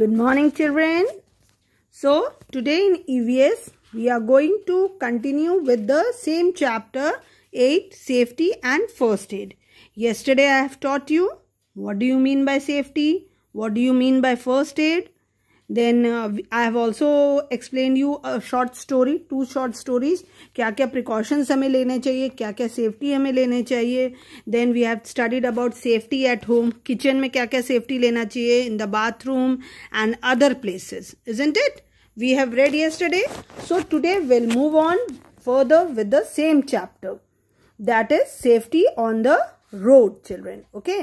Good morning children. So today in EVS we are going to continue with the same chapter 8 safety and first aid. Yesterday I have taught you what do you mean by safety, what do you mean by first aid then uh, i have also explained you a short story two short stories kya kya precautions hame lene chahiye kya kya safety hame lene chahiye then we have studied about safety at home kitchen mein kya kya safety lena chahiye in the bathroom and other places isn't it we have read yesterday so today we'll move on further with the same chapter that is safety on the road children okay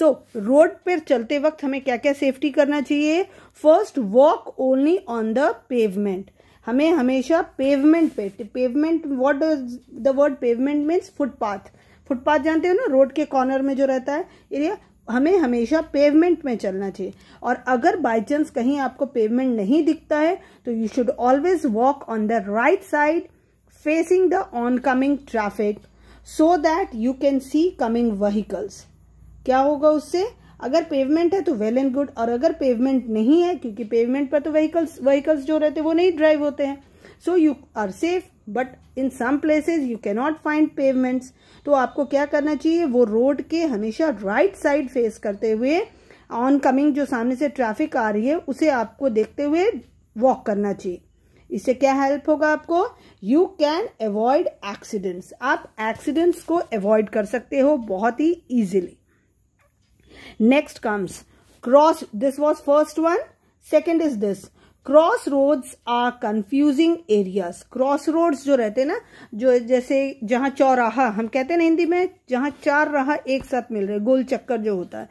so so, road पर चलते वक्त हमें क्या क्या safety करना चाहिए first walk only on the pavement हमें हमेशा पेवमेंट पे pavement what the word pavement means footpath footpath जानते हो ना रोड के कॉर्नर में जो रहता है एरिया हमें हमेशा पेवमेंट में चलना चाहिए और अगर बाई चांस कहीं आपको पेवमेंट नहीं दिखता है तो you should always walk on the right side facing the on coming traffic so that you can see coming vehicles क्या होगा उससे अगर पेवमेंट है तो वेल एंड गुड और अगर पेवमेंट नहीं है क्योंकि पेवमेंट पर तो व्हीकल्स व्हीकल्स जो रहते हैं वो नहीं ड्राइव होते हैं so you are safe but in some places you cannot find pavements तो आपको क्या करना चाहिए वो रोड के हमेशा राइट साइड फेस करते हुए ऑन कमिंग जो सामने से ट्रैफिक आ रही है उसे आपको देखते हुए वॉक करना चाहिए इससे क्या हेल्प होगा आपको यू कैन अवॉइड एक्सीडेंट्स आप एक्सीडेंट्स को अवॉइड कर सकते हो बहुत ही easily Next comes cross. This was first one. Second is this. Cross roads are confusing areas cross roads जो रहते हैं ना जो जैसे जहां चौराहा हम कहते हैं हिंदी में जहां चार राह एक साथ मिल रहे गोल चक्कर जो होता है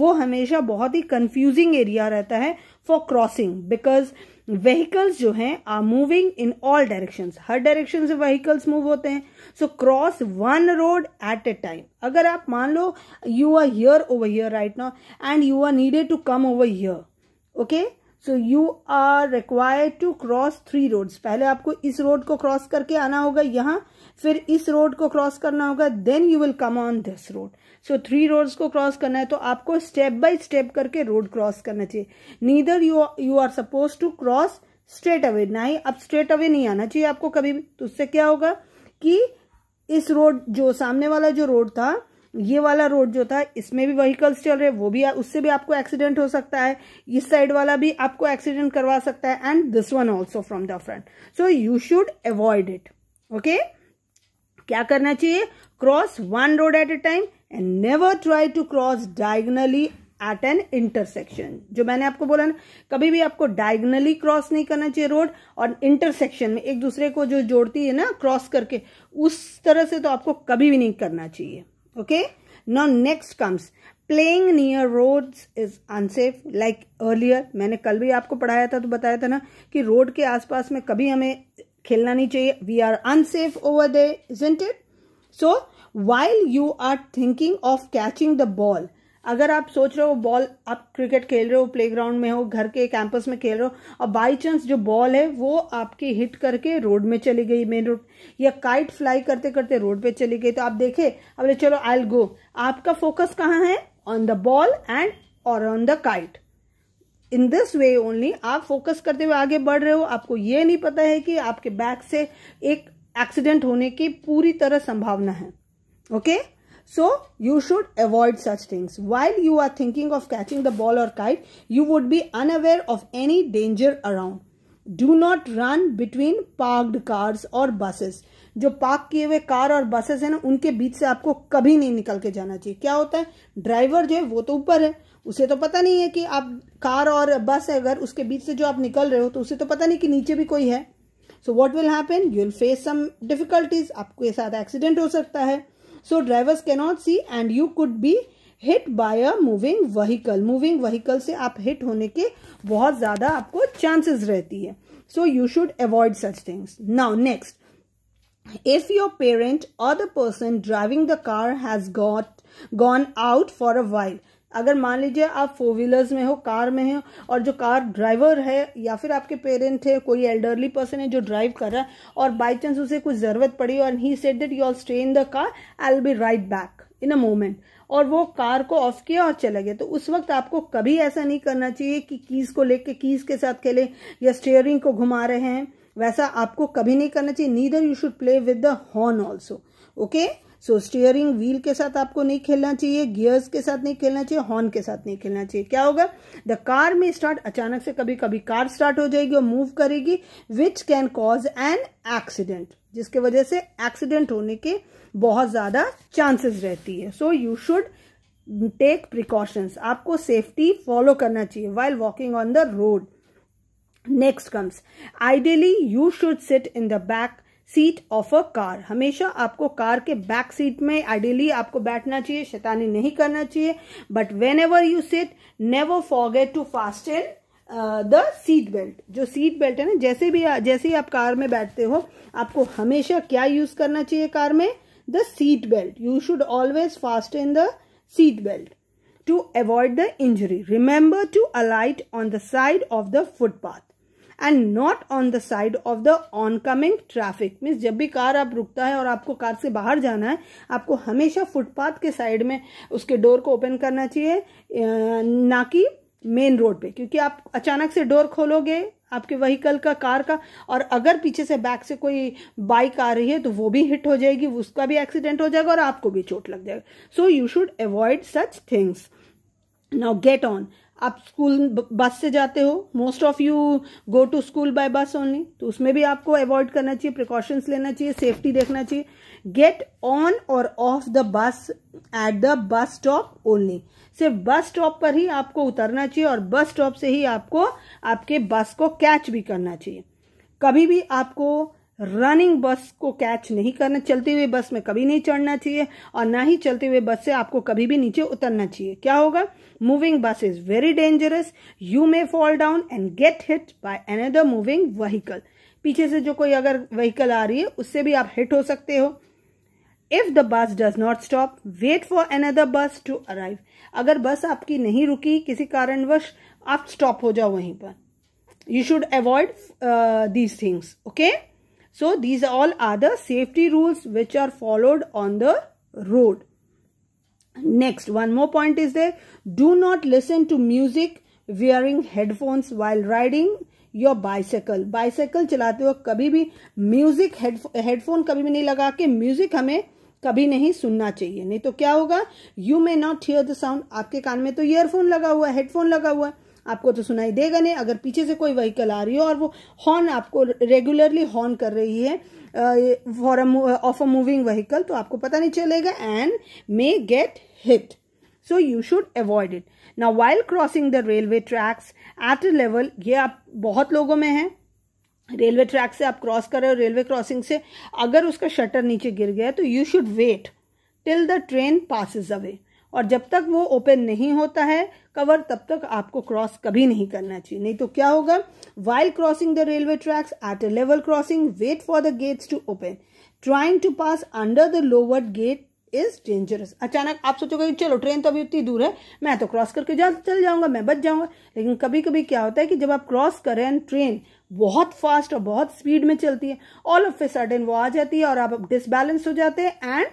वो हमेशा बहुत ही कंफ्यूजिंग एरिया रहता है फॉर क्रॉसिंग बिकॉज व्हीकल्स जो हैं are moving in all directions हर डायरेक्शन से व्हीकल्स मूव होते हैं so cross one road at a time अगर आप मान लो you are here over here right now and you are needed to come over here okay so you are required to cross three roads पहले आपको इस road को cross करके आना होगा यहाँ फिर इस रोड को क्रॉस करना होगा then you will come on this road so three roads को क्रॉस करना है तो आपको स्टेप बाय स्टेप करके रोड क्रॉस करना चाहिए neither you you are suppose to cross straight away ना ही अब स्ट्रेट अवे नहीं आना चाहिए आपको कभी भी तो उससे क्या होगा कि इस रोड जो सामने वाला जो रोड था ये वाला रोड जो था इसमें भी व्हीकल्स चल रहे वो भी उससे भी आपको एक्सीडेंट हो सकता है इस साइड वाला भी आपको एक्सीडेंट करवा सकता है and this one also from the front so you should avoid it okay क्या करना चाहिए cross one road at a time and never try to cross diagonally at an intersection जो मैंने आपको बोला ना कभी भी आपको डायगनली क्रॉस नहीं करना चाहिए रोड और इंटरसेक्शन में एक दूसरे को जो जोड़ती है ना क्रॉस करके उस तरह से तो आपको कभी भी नहीं करना चाहिए Okay. Now next comes playing near roads is unsafe like earlier मैंने कल भी आपको पढ़ाया था तो बताया था ना कि रोड के आसपास में कभी हमें खेलना नहीं चाहिए we are unsafe over there isn't it so while you are thinking of catching the ball अगर आप सोच रहे हो बॉल आप क्रिकेट खेल रहे हो प्लेग्राउंड में हो घर के कैंपस में खेल रहे हो और बाई चांस जो बॉल है वो आपकी हिट करके रोड में चली गई मेन रोड या काइट फ्लाई करते करते रोड पे चली गई तो आप देखे अब चलो आई एल गो आपका फोकस कहाँ है ऑन द बॉल एंड और on the kite in this way only आप फोकस करते हुए आगे बढ़ रहे हो आपको ये नहीं पता है कि आपके बैक से एक एक्सीडेंट होने की पूरी तरह संभावना है okay okay? So you should avoid such things. While you are thinking of catching the ball or kite, you would be unaware of any danger around. Do not run between parked cars or buses. जो park किए हुए car और buses हैं ना उनके बीच से आपको कभी नहीं निकल के जाना चाहिए क्या होता है ड्राइवर जो है वो तो ऊपर है उसे तो पता नहीं है कि आप कार और बस है अगर उसके बीच से जो आप निकल रहे हो तो उसे तो पता नहीं कि नीचे भी कोई है so what will happen you will face some difficulties आपके साथ एक्सीडेंट हो सकता है so drivers cannot see and you could be hit by a moving vehicle moving vehicle से आप hit होने के बहुत ज्यादा आपको chances रहती है so you should avoid such things now next if your parent or the person driving the car has got gone out for a while अगर मान लीजिए आप फोर व्हीलर्स में हो कार में हो और जो कार ड्राइवर है या फिर आपके पेरेंट है कोई एल्डरली पर्सन है जो ड्राइव कर रहा है और बाई चांस उसे कुछ ज़रूरत पड़ी और he said that you all stay in the car I will be right back in a moment और वो कार को ऑफ किया और चले गए तो उस वक्त आपको कभी ऐसा नहीं करना चाहिए कि कीज़ को लेके कीज़ के साथ खेलें या स्टेयरिंग को घुमा रहे हैं वैसा आपको कभी नहीं करना चाहिए neither you should play with the horn also okay so steering wheel के साथ आपको नहीं खेलना चाहिए गियर्स के साथ नहीं खेलना चाहिए हॉर्न के साथ नहीं खेलना चाहिए क्या होगा द कार में स्टार्ट अचानक से कभी कभी कार स्टार्ट हो जाएगी और मूव करेगी which can cause an accident जिसके वजह से एक्सीडेंट होने के बहुत ज़्यादा चांसेस रहती है so you should take precautions आपको सेफ्टी फॉलो करना चाहिए while walking on the road next comes ideally you should sit in the back seat of a car हमेशा आपको कार के बैक सीट में आइडियली आपको बैठना चाहिए शैतानी नहीं करना चाहिए but whenever you sit never forget to fast in the seat belt जो सीट बेल्ट है ना जैसे भी जैसे ही आप कार में बैठते हो आपको हमेशा क्या यूज करना चाहिए कार में the seat belt you should always fast in the seat belt to avoid the injury remember to alight on the side of the footpath and not on the side of the oncoming traffic means जब भी car आप रुकता है और आपको car से बाहर जाना है आपको हमेशा फुटपाथ के साइड में उसके डोर को ओपन करना चाहिए ना कि मेन रोड पे क्योंकि आप अचानक से डोर खोलोगे आपके वहीकल का कार का और अगर पीछे से बैक से कोई बाइक आ रही है तो वो भी हिट हो जाएगी उसका भी एक्सीडेंट हो जाएगा और आपको भी चोट लग जाएगा so you should avoid such things now get on आप स्कूल बस से जाते हो most of you go to school by bus only तो उसमें भी आपको अवॉइड करना चाहिए प्रिकॉशंस लेना चाहिए सेफ्टी देखना चाहिए गेट ऑन और off the bus at the bus stop only सिर्फ बस स्टॉप पर ही आपको उतरना चाहिए और बस स्टॉप से ही आपको आपके बस को कैच भी करना चाहिए कभी भी आपको रनिंग बस को कैच नहीं करना चलते हुए बस में कभी नहीं चढ़ना चाहिए और ना ही चलते हुए बस से आपको कभी भी नीचे उतरना चाहिए क्या होगा moving bus is very dangerous you may fall down and get hit by another moving vehicle पीछे से जो कोई अगर व्हीकल आ रही है उससे भी आप हिट हो सकते हो if the bus does not stop wait for another bus to arrive अगर बस आपकी नहीं रुकी किसी कारणवश आप स्टॉप हो जाओ वहीं पर you should avoid these things okay So these all are the safety rules which are followed on the road. Next, one more point is there. Do not listen to music wearing headphones while riding your bicycle. Bicycle चलाते वक्त कभी भी music headphone कभी भी नहीं लगा के music हमें कभी नहीं सुनना चाहिए नहीं तो क्या होगा you may not hear the sound आपके कान में तो ईयरफोन लगा हुआ है हेडफोन लगा हुआ है आपको तो सुनाई देगा नहीं अगर पीछे से कोई व्हीकल आ रही हो और वो हॉर्न आपको रेगुलरली हॉर्न कर रही है far off a moving vehicle तो आपको पता नहीं चलेगा and may get hit so you should avoid it ना while crossing the railway tracks at a level ये आप बहुत लोगों में है रेलवे ट्रैक से आप क्रॉस कर रहे हो रेलवे क्रॉसिंग से अगर उसका शटर नीचे गिर गया तो you should wait till the train passes away और जब तक वो ओपन नहीं होता है कवर तब तक आपको क्रॉस कभी नहीं करना चाहिए नहीं तो क्या होगा while crossing the railway tracks at a level crossing wait for the gates to open trying to pass under the lower gate is dangerous अचानक आप सोचोगे चलो ट्रेन तो अभी उतनी दूर है मैं तो क्रॉस करके जा चल जाऊंगा मैं बच जाऊंगा लेकिन कभी कभी क्या होता है कि जब आप क्रॉस करें ट्रेन बहुत फास्ट और बहुत स्पीड में चलती है ऑल ऑफ ए सडन वो आ जाती है और आप डिसबैलेंस हो जाते हैं एंड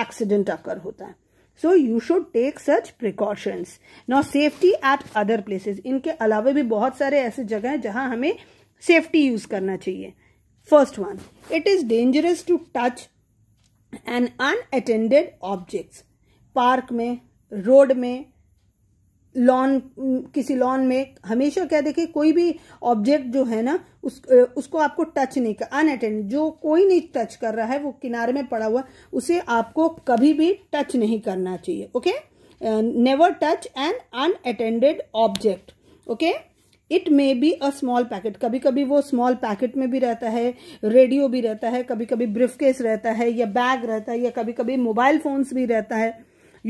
एक्सीडेंट आकर होता है so you should take such precautions know safety at other places इनके अलावा भी बहुत सारे ऐसे जगह हैं जहां हमें सेफ्टी यूज करना चाहिए first one it is dangerous to touch an unattended objects park में रोड में लॉन किसी लॉन में हमेशा क्या देखें कोई भी ऑब्जेक्ट जो है ना उस उसको आपको टच नहीं कर अनअटेंड जो कोई नहीं टच कर रहा है वो किनारे में पड़ा हुआ उसे आपको कभी भी टच नहीं करना चाहिए okay never touch an unattended object okay it may be a small packet कभी कभी वो स्मॉल पैकेट में भी रहता है रेडियो भी रहता है कभी कभी ब्रिफकेस रहता है या बैग रहता है या कभी कभी मोबाइल फोन्स भी रहता है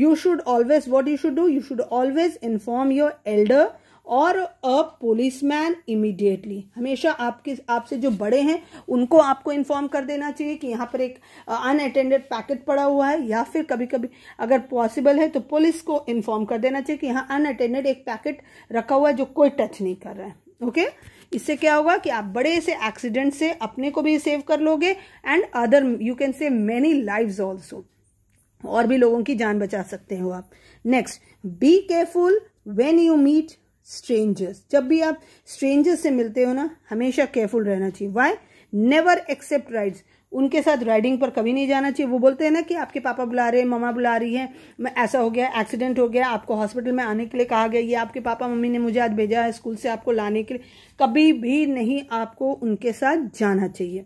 you should always what you should do you should always inform your elder और अ पुलिसमैन इमीडिएटली हमेशा आपके आपसे जो बड़े हैं उनको आपको इन्फॉर्म कर देना चाहिए कि यहाँ पर एक अनअटेंडेड uh, पैकेट पड़ा हुआ है या फिर कभी कभी अगर पॉसिबल है तो पुलिस को इन्फॉर्म कर देना चाहिए कि यहाँ अनअटेंडेड एक पैकेट रखा हुआ है जो कोई टच नहीं कर रहा है ओके okay? इससे क्या होगा कि आप बड़े से एक्सीडेंट से अपने को भी सेव कर लोगे and other you can save many live also और भी लोगों की जान बचा सकते हो आप next be careful when you meet strangers जब भी आप स्ट्रेंजर्स से मिलते हो ना हमेशा केयरफुल रहना चाहिए वाई नेवर एक्सेप्ट राइड्स उनके साथ राइडिंग पर कभी नहीं जाना चाहिए वो बोलते हैं ना कि आपके पापा बुला रहे हैं ममा बुला रही है मैं ऐसा हो गया एक्सीडेंट हो गया आपको हॉस्पिटल में आने के लिए कहा गया ये आपके पापा मम्मी ने मुझे आज भेजा है स्कूल से आपको लाने के लिए कभी भी नहीं आपको उनके साथ जाना चाहिए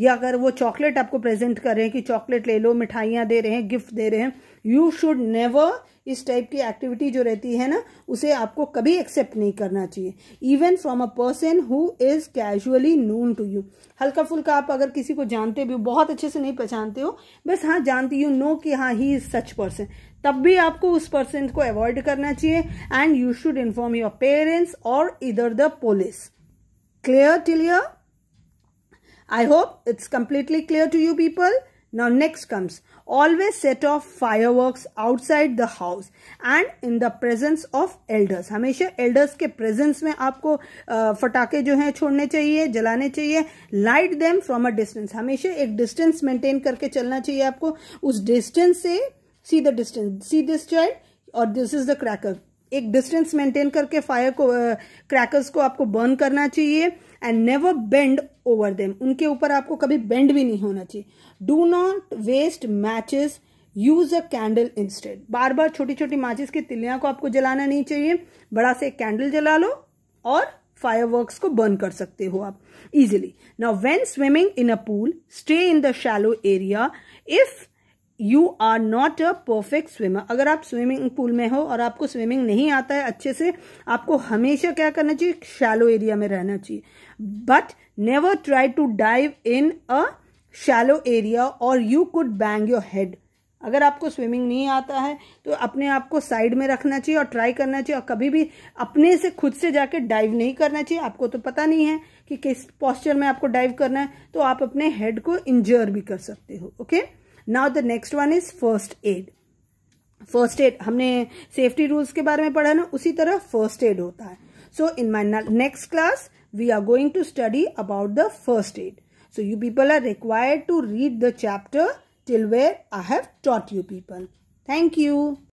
या अगर वो चॉकलेट आपको प्रेजेंट कर रहे हैं कि चॉकलेट ले लो मिठाइयाँ दे रहे हैं गिफ्ट दे रहे हैं यू शुड नेवर इस टाइप की एक्टिविटी जो रहती है ना उसे आपको कभी एक्सेप्ट नहीं करना चाहिए even from a person who is casually known to you हल्का फुल्का आप अगर किसी को जानते भी हो बहुत अच्छे से नहीं पहचानते हो बस हाँ जानती यू नो कि हाँ ही इज सच पर्सन तब भी आपको उस पर्सन को अवॉइड करना चाहिए and you should inform your parents और इधर द पोलिस क्लियर टिलियर I hope it's completely clear to you people. Now next comes, always set off fireworks outside the house and in the presence of elders. hamesha elders ke presence mein aapko fatake jo हैं chhodne chahiye jalane chahiye Light them from a distance. hamesha ek distance maintain karke chalna chahiye aapko us distance se see the distance, see this child or this is the cracker. एक distance maintain करके fire को crackers uh, को आपको burn करना चाहिए and never bend over them उनके ऊपर आपको कभी बेंड भी नहीं होना चाहिए do not waste matches use a candle instead बार बार छोटी छोटी माचिस की तिलियां को आपको जलाना नहीं चाहिए बड़ा से कैंडल जला लो और फायरवर्क्स को बर्न कर सकते हो आप easily now when swimming in a pool stay in the shallow area if you are not a perfect swimmer अगर आप स्विमिंग पूल में हो और आपको स्विमिंग नहीं आता है अच्छे से आपको हमेशा क्या करना चाहिए शैलो एरिया में रहना चाहिए but never try to dive in a shallow area or you could bang your head अगर आपको स्विमिंग नहीं आता है तो अपने आप को साइड में रखना चाहिए और ट्राई करना चाहिए और कभी भी अपने से खुद से जाके डाइव नहीं करना चाहिए आपको तो पता नहीं है कि किस पॉस्चर में आपको डाइव करना है तो आप अपने हेड को इंजर भी कर सकते हो okay now the next one is first aid first aid हमने सेफ्टी रूल्स के बारे में पढ़ा ना उसी तरह फर्स्ट एड होता है so in my next class we are going to study about the first aid. So you people are required to read the chapter till where I have taught you people. Thank you.